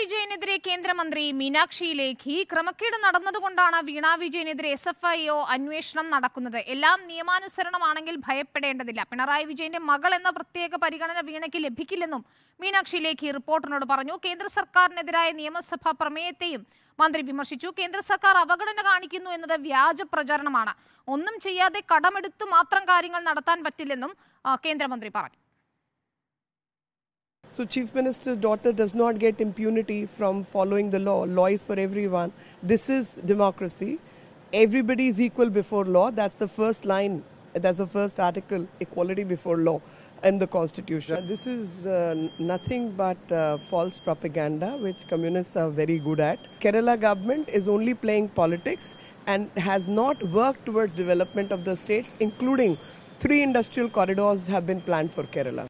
വിജയനെതിരെ കേന്ദ്രമന്ത്രി മീനാക്ഷി ലേഖി ക്രമക്കേട് നടന്നതുകൊണ്ടാണ് വീണ വിജയനെതിരെ എസ് എഫ് ഐ ഒ അന്വേഷണം നടക്കുന്നത് എല്ലാം നിയമാനുസരണമാണെങ്കിൽ ഭയപ്പെടേണ്ടതില്ല പിണറായി വിജയന്റെ മകൾ എന്ന പ്രത്യേക പരിഗണന വീണയ്ക്ക് ലഭിക്കില്ലെന്നും മീനാക്ഷി ലേഖി റിപ്പോർട്ടിനോട് പറഞ്ഞു കേന്ദ്ര സർക്കാരിനെതിരായ നിയമസഭാ പ്രമേയത്തെയും മന്ത്രി വിമർശിച്ചു കേന്ദ്ര സർക്കാർ അവഗണന കാണിക്കുന്നു എന്നത് വ്യാജ പ്രചരണമാണ് ഒന്നും ചെയ്യാതെ കടമെടുത്ത് മാത്രം കാര്യങ്ങൾ നടത്താൻ പറ്റില്ലെന്നും കേന്ദ്രമന്ത്രി പറഞ്ഞു So Chief Minister's daughter does not get impunity from following the law. Law is for everyone. This is democracy. Everybody is equal before law. That's the first line. That's the first article, equality before law in the constitution. this is uh, nothing but uh, false propaganda which communists are very good at. Kerala government is only playing politics and has not worked towards development of the states including three industrial corridors have been planned for Kerala.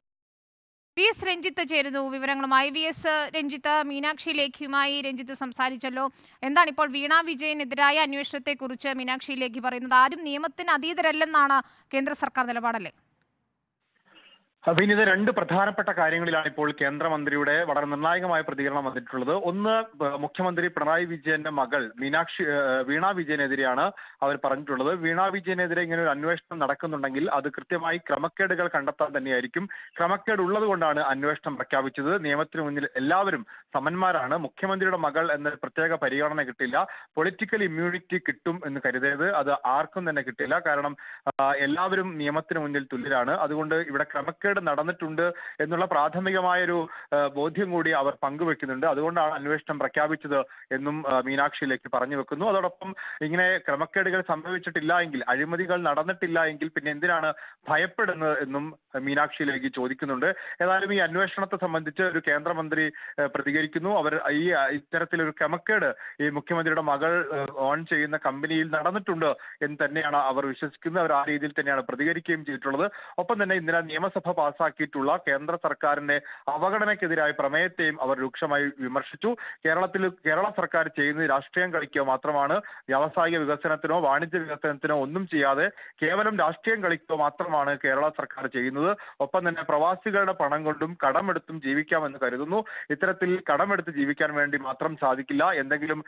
V S Ranjith ചേരുന്നു വിവരങ്ങളുമായി V S Ranjith Meenakshi ലേഖിയുമായി രഞ്ജിത്ത് സംസാരിച്ചല്ലോ എന്താണ് ഇപ്പോൾ വീണ വിജയനെതിരായ അന്വേഷണത്തെക്കുറിച്ച് മീനാക്ഷി ലേഖി പറയുന്നത് ആരും നിയമത്തിന് അതീതരല്ലെന്നാണ് കേന്ദ്ര സർക്കാർ നിലപാടല്ലേ അഭിനീത രണ്ട് പ്രധാനപ്പെട്ട കാര്യങ്ങളിലാണ് ഇപ്പോൾ കേന്ദ്രമന്ത്രിയുടെ വളരെ നിർണായകമായ പ്രതികരണം വന്നിട്ടുള്ളത് ഒന്ന് മുഖ്യമന്ത്രി പിണറായി വിജയന്റെ മകൾ മീനാക്ഷി വീണ വിജയനെതിരെയാണ് അവർ പറഞ്ഞിട്ടുള്ളത് വീണ വിജയനെതിരെ ഇങ്ങനെ ഒരു അന്വേഷണം നടക്കുന്നുണ്ടെങ്കിൽ അത് കൃത്യമായി ക്രമക്കേടുകൾ കണ്ടെത്താൻ തന്നെയായിരിക്കും ക്രമക്കേട് ഉള്ളതുകൊണ്ടാണ് അന്വേഷണം പ്രഖ്യാപിച്ചത് നിയമത്തിന് മുന്നിൽ എല്ലാവരും സമന്മാരാണ് മുഖ്യമന്ത്രിയുടെ മകൾ എന്ന പ്രത്യേക പരിഗണന കിട്ടില്ല പൊളിറ്റിക്കൽ ഇമ്മ്യൂണിറ്റി കിട്ടും എന്ന് കരുതരുത് അത് ആർക്കും തന്നെ കിട്ടില്ല കാരണം എല്ലാവരും നിയമത്തിന് മുന്നിൽ തുല്യരാണ് അതുകൊണ്ട് ഇവിടെ ക്രമക്കേട് ക്രമക്കേട് നടന്നിട്ടുണ്ട് എന്നുള്ള പ്രാഥമികമായൊരു ബോധ്യം കൂടി അവർ പങ്കുവെക്കുന്നുണ്ട് അതുകൊണ്ടാണ് അന്വേഷണം പ്രഖ്യാപിച്ചത് എന്നും മീനാക്ഷി പറഞ്ഞു വെക്കുന്നു അതോടൊപ്പം ഇങ്ങനെ ക്രമക്കേടുകൾ സംഭവിച്ചിട്ടില്ല എങ്കിൽ അഴിമതികൾ നടന്നിട്ടില്ല എങ്കിൽ പിന്നെ എന്തിനാണ് ഭയപ്പെടുന്നത് എന്നും മീനാക്ഷി ചോദിക്കുന്നുണ്ട് ഏതായാലും ഈ അന്വേഷണത്തെ സംബന്ധിച്ച് ഒരു കേന്ദ്രമന്ത്രി പ്രതികരിക്കുന്നു അവർ ഈ ഇത്തരത്തിലൊരു ക്രമക്കേട് ഈ മുഖ്യമന്ത്രിയുടെ മകൾ ഓൺ ചെയ്യുന്ന കമ്പനിയിൽ നടന്നിട്ടുണ്ട് എന്ന് തന്നെയാണ് അവർ വിശ്വസിക്കുന്നത് അവർ ആ രീതിയിൽ തന്നെയാണ് പ്രതികരിക്കുകയും ചെയ്തിട്ടുള്ളത് ഒപ്പം തന്നെ ഇന്നലെ നിയമസഭ പാസാക്കിയിട്ടുള്ള കേന്ദ്ര സർക്കാരിന്റെ അവഗണനയ്ക്കെതിരായ പ്രമേയത്തെയും അവർ രൂക്ഷമായി വിമർശിച്ചു കേരളത്തിൽ കേരള സർക്കാർ ചെയ്യുന്നത് രാഷ്ട്രീയം കളിക്കുക മാത്രമാണ് വ്യാവസായിക വികസനത്തിനോ വാണിജ്യ വികസനത്തിനോ ഒന്നും ചെയ്യാതെ കേവലം രാഷ്ട്രീയം കളിക്കുക മാത്രമാണ് കേരള സർക്കാർ ചെയ്യുന്നത് ഒപ്പം തന്നെ പ്രവാസികളുടെ പണം കൊണ്ടും കടമെടുത്തും ജീവിക്കാമെന്ന് കരുതുന്നു ഇത്തരത്തിൽ കടമെടുത്ത് ജീവിക്കാൻ വേണ്ടി മാത്രം സാധിക്കില്ല എന്തെങ്കിലും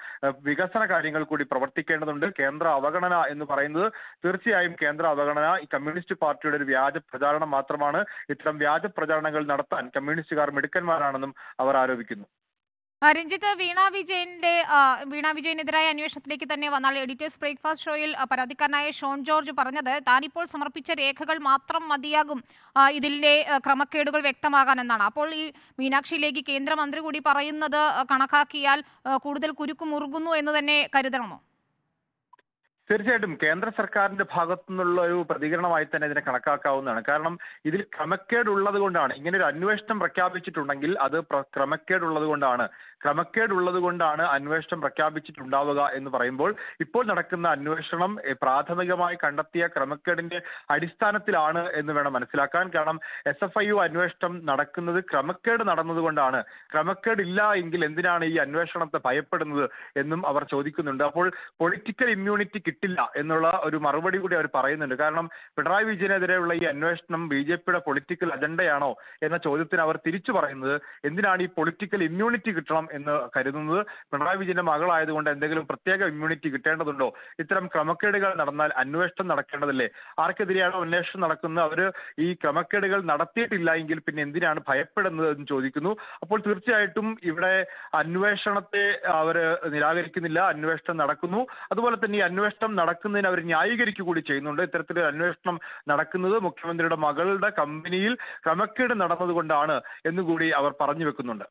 വികസന കാര്യങ്ങൾ കൂടി പ്രവർത്തിക്കേണ്ടതുണ്ട് കേന്ദ്ര അവഗണന എന്ന് പറയുന്നത് തീർച്ചയായും കേന്ദ്ര അവഗണന ഈ കമ്മ്യൂണിസ്റ്റ് പാർട്ടിയുടെ ഒരു വ്യാജ പ്രചാരണം മാത്രമാണ് ഇത്തരം വ്യാജ പ്രചാരണങ്ങൾ നടത്താൻ കമ്മ്യൂണിസ്റ്റുകാർ മിടുക്കന്മാരാണെന്നും അവർ ആരോപിക്കുന്നു രഞ്ജിത്ത് വീണ വിജയന്റെ വീണ വിജയനെതിരായ അന്വേഷണത്തിലേക്ക് തന്നെ വന്നാൽ എഡിറ്റേഴ്സ് ബ്രേക്ക്ഫാസ്റ്റ് ഷോയിൽ പരാതിക്കാരനായ ഷോൺ ജോർജ് പറഞ്ഞത് താനിപ്പോൾ സമർപ്പിച്ച രേഖകൾ മാത്രം മതിയാകും ഇതിലെ ക്രമക്കേടുകൾ വ്യക്തമാകാനെന്നാണ് അപ്പോൾ ഈ മീനാക്ഷിയിലേക്ക് കേന്ദ്രമന്ത്രി കൂടി പറയുന്നത് കണക്കാക്കിയാൽ കൂടുതൽ മുറുകുന്നു എന്ന് തന്നെ കരുതണമോ തീർച്ചയായിട്ടും കേന്ദ്ര സർക്കാരിന്റെ ഭാഗത്തു നിന്നുള്ള ഒരു പ്രതികരണമായി തന്നെ ഇതിനെ കണക്കാക്കാവുന്നതാണ് കാരണം ഇതിൽ ക്രമക്കേടുള്ളത് കൊണ്ടാണ് ഇങ്ങനെ ഒരു അന്വേഷണം പ്രഖ്യാപിച്ചിട്ടുണ്ടെങ്കിൽ അത് ക്രമക്കേടുള്ളത് കൊണ്ടാണ് ക്രമക്കേടുള്ളത് കൊണ്ടാണ് അന്വേഷണം പ്രഖ്യാപിച്ചിട്ടുണ്ടാവുക എന്ന് പറയുമ്പോൾ ഇപ്പോൾ നടക്കുന്ന അന്വേഷണം പ്രാഥമികമായി കണ്ടെത്തിയ ക്രമക്കേടിന്റെ അടിസ്ഥാനത്തിലാണ് എന്ന് വേണം മനസ്സിലാക്കാൻ കാരണം എസ് എഫ് ഐ യു അന്വേഷണം നടക്കുന്നത് ക്രമക്കേട് നടന്നതുകൊണ്ടാണ് ക്രമക്കേടില്ല എങ്കിൽ എന്തിനാണ് ഈ അന്വേഷണത്തെ ഭയപ്പെടുന്നത് എന്നും അവർ ചോദിക്കുന്നുണ്ട് അപ്പോൾ പൊളിറ്റിക്കൽ ഇമ്മ്യൂണിറ്റി കിട്ടില്ല എന്നുള്ള ഒരു മറുപടി കൂടി അവർ പറയുന്നുണ്ട് കാരണം പിണറായി വിജയനെതിരെയുള്ള ഈ അന്വേഷണം ബി ജെ പിയുടെ പൊളിറ്റിക്കൽ അജണ്ടയാണോ എന്ന ചോദ്യത്തിന് അവർ തിരിച്ചു പറയുന്നത് എന്തിനാണ് ഈ പൊളിറ്റിക്കൽ ഇമ്മ്യൂണിറ്റി കിട്ടണം എന്ന് കരുതുന്നത് പിണറായി വിജയന്റെ മകളായതുകൊണ്ട് എന്തെങ്കിലും പ്രത്യേക ഇമ്മ്യൂണിറ്റി കിട്ടേണ്ടതുണ്ടോ ഇത്തരം ക്രമക്കേടുകൾ നടന്നാൽ അന്വേഷണം നടക്കേണ്ടതല്ലേ ആർക്കെതിരെയാണോ അന്വേഷണം നടക്കുന്നത് അവർ ഈ ക്രമക്കേടുകൾ നടത്തിയിട്ടില്ല എങ്കിൽ പിന്നെ എന്തിനാണ് ഭയപ്പെടുന്നത് എന്ന് ചോദിക്കുന്നു അപ്പോൾ തീർച്ചയായിട്ടും ഇവിടെ അന്വേഷണത്തെ അവർ നിരാകരിക്കുന്നില്ല അന്വേഷണം നടക്കുന്നു അതുപോലെ തന്നെ ഈ അന്വേഷണം പോരാട്ടം നടക്കുന്നതിന് അവർ ന്യായീകരിക്കുക കൂടി ചെയ്യുന്നുണ്ട് ഇത്തരത്തിൽ അന്വേഷണം നടക്കുന്നത് മുഖ്യമന്ത്രിയുടെ മകളുടെ കമ്പനിയിൽ ക്രമക്കേട് നടന്നതുകൊണ്ടാണ് എന്നുകൂടി അവർ പറഞ്ഞു വെക്കുന്നുണ്ട്